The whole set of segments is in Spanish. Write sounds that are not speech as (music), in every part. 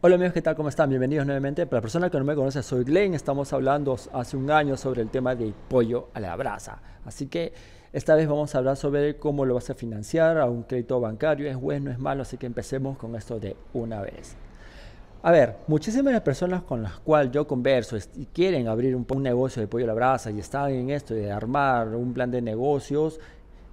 Hola amigos, ¿qué tal? ¿Cómo están? Bienvenidos nuevamente. Para la persona que no me conoce, soy Glenn. Estamos hablando hace un año sobre el tema de pollo a la brasa. Así que esta vez vamos a hablar sobre cómo lo vas a financiar a un crédito bancario. Es bueno, es malo, así que empecemos con esto de una vez. A ver, muchísimas de las personas con las cuales yo converso y quieren abrir un, un negocio de pollo a la brasa y están en esto de armar un plan de negocios,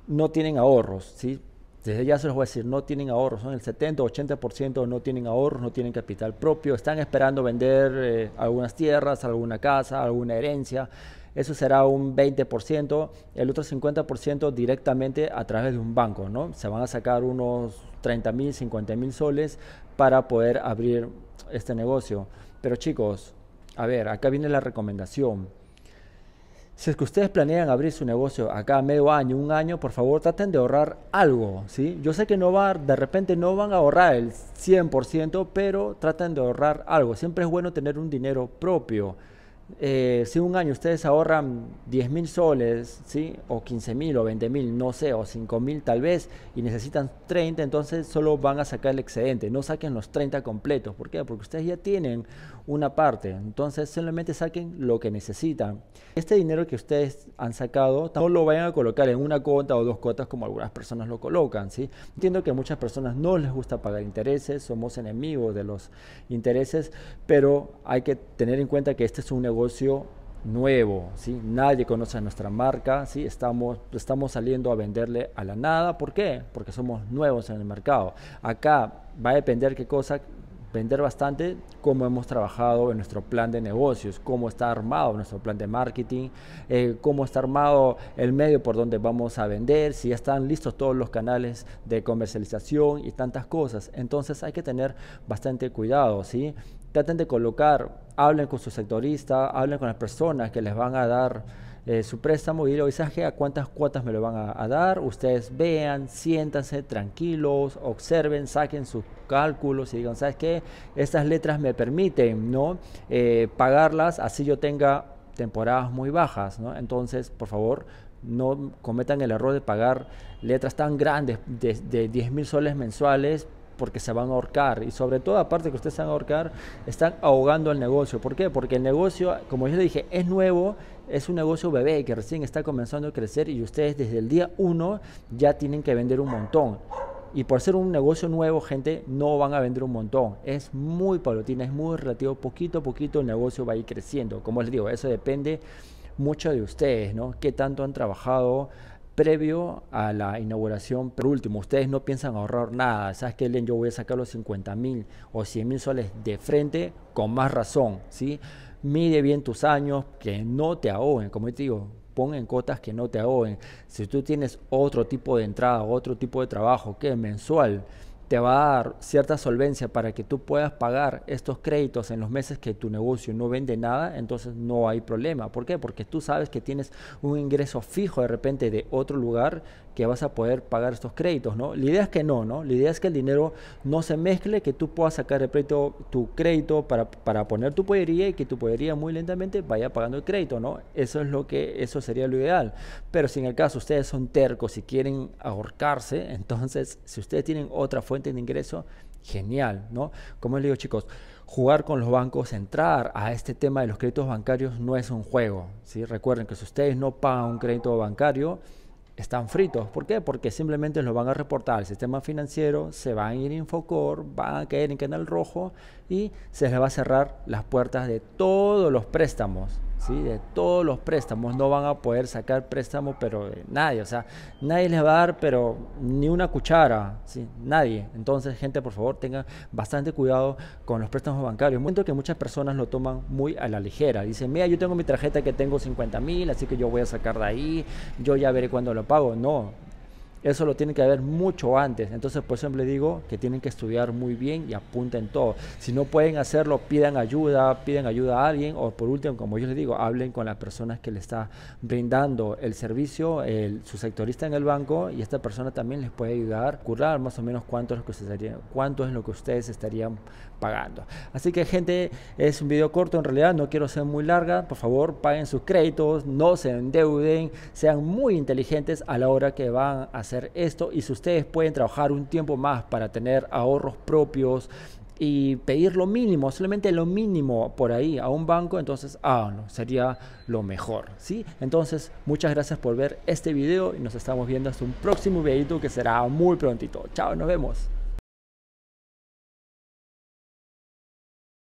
no tienen ahorros, ¿sí? Desde ya se los voy a decir, no tienen ahorros, son el 70, 80% no tienen ahorros, no tienen capital propio, están esperando vender eh, algunas tierras, alguna casa, alguna herencia, eso será un 20%, el otro 50% directamente a través de un banco, ¿no? Se van a sacar unos 30 mil, 50 mil soles para poder abrir este negocio. Pero chicos, a ver, acá viene la recomendación si es que ustedes planean abrir su negocio acá medio año, un año, por favor traten de ahorrar algo, ¿sí? Yo sé que no va, de repente no van a ahorrar el 100%, pero traten de ahorrar algo. Siempre es bueno tener un dinero propio. Eh, si un año ustedes ahorran 10 mil soles, ¿sí? o 15 mil, o 20 mil, no sé, o 5 mil tal vez, y necesitan 30, entonces solo van a sacar el excedente, no saquen los 30 completos. ¿Por qué? Porque ustedes ya tienen una parte, entonces solamente saquen lo que necesitan. Este dinero que ustedes han sacado, no lo vayan a colocar en una cuota o dos cuotas como algunas personas lo colocan. ¿sí? Entiendo que muchas personas no les gusta pagar intereses, somos enemigos de los intereses, pero hay que tener en cuenta que este es un negocio negocio nuevo, si Nadie conoce nuestra marca, si Estamos, estamos saliendo a venderle a la nada, ¿por Porque somos nuevos en el mercado. Acá va a depender qué cosa, vender bastante cómo hemos trabajado en nuestro plan de negocios, cómo está armado nuestro plan de marketing, eh, cómo está armado el medio por donde vamos a vender, si están listos todos los canales de comercialización y tantas cosas. Entonces hay que tener bastante cuidado, ¿sí? traten de colocar, hablen con su sectorista, hablen con las personas que les van a dar eh, su préstamo y ¿sabes avisaje a cuántas cuotas me lo van a, dar. Ustedes vean, siéntanse tranquilos, observen, saquen sus cálculos y digan, ¿sabes qué? Estas letras me permiten, ¿no? Eh, pagarlas así yo tenga temporadas muy bajas, Entonces, por favor, no cometan el error de pagar letras tan grandes de, de 10 mil soles mensuales porque se van a ahorcar y sobre todo aparte que ustedes se van a ahorcar, están ahogando el negocio. ¿Por qué? Porque el negocio, como yo le dije, es nuevo, es un negocio bebé que recién está comenzando a crecer y ustedes desde el día uno ya tienen que vender un montón. Y por ser un negocio nuevo, gente, no van a vender un montón. Es muy paulatina, es muy relativo. Poquito a poquito el negocio va a ir creciendo. Como les digo, eso depende mucho de ustedes, ¿no? Qué tanto han trabajado previo a la inauguración, por último, ustedes no piensan ahorrar nada, ¿sabes qué, Len? Yo voy a sacar los 50 mil o 100 mil soles de frente con más razón, ¿sí? Mide bien tus años, que no te ahoguen, como te digo, pon cotas que no te ahoguen. Si tú tienes otro tipo de entrada, otro tipo de trabajo, que mensual, te va a dar cierta solvencia para que tú puedas pagar estos créditos en los meses que tu negocio no vende nada, entonces no hay problema. ¿Por qué? Porque tú sabes que tienes un ingreso fijo de repente de otro lugar que vas a poder pagar estos créditos, ¿no? La idea es que no, ¿no? La idea es que el dinero no se mezcle, que tú puedas sacar el crédito, tu crédito para, para poner tu podería y que tu podería muy lentamente vaya pagando el crédito, ¿no? Eso es lo que, eso sería lo ideal. Pero si en el caso ustedes son tercos y quieren ahorcarse, (laughs) entonces si ustedes tienen otra fuente de ingreso, genial, ¿no? Como les digo, chicos, jugar con los bancos, entrar a este tema de los créditos bancarios no es un juego, Recuerden que si ustedes no pagan un crédito bancario, están fritos. ¿Por qué? Porque simplemente los van a reportar al sistema financiero, se van a ir a Infocor, van a caer en Canal Rojo y se les va a cerrar las puertas de todos los préstamos ¿sí? de todos los préstamos. No van a poder sacar préstamos, pero eh, nadie. O sea, nadie les va a dar, pero ni una cuchara. ¿sí? Nadie. Entonces, gente, por favor, tengan bastante cuidado con los préstamos bancarios. Momento que muchas personas lo toman muy a la ligera. Dicen, mira, yo tengo mi tarjeta que tengo 50.000 mil, así que yo voy a sacar de ahí. Yo ya veré cuándo lo pago. No, eso lo tiene que haber mucho antes. Entonces, por eso digo que tienen que estudiar muy bien y apunten todo. Si no pueden hacerlo, pidan ayuda, pidan ayuda a alguien o por último, como yo les digo, hablen con las personas que le está brindando el servicio, su sectorista en el banco y esta persona también les puede ayudar a curar más o menos cuánto es lo que ustedes estarían, cuánto es lo que ustedes estarían pagando. Así que gente, es un video corto en realidad, no quiero ser muy larga, por favor, paguen sus créditos, no se endeuden, sean muy inteligentes a la hora que van a hacer esto y si ustedes pueden trabajar un tiempo más para tener ahorros propios y pedir lo mínimo, solamente lo mínimo por ahí a un banco, entonces ah, no, sería lo mejor, ¿sí? Entonces, muchas gracias por ver este video y nos estamos viendo hasta un próximo videito que será muy prontito. Chao, nos vemos.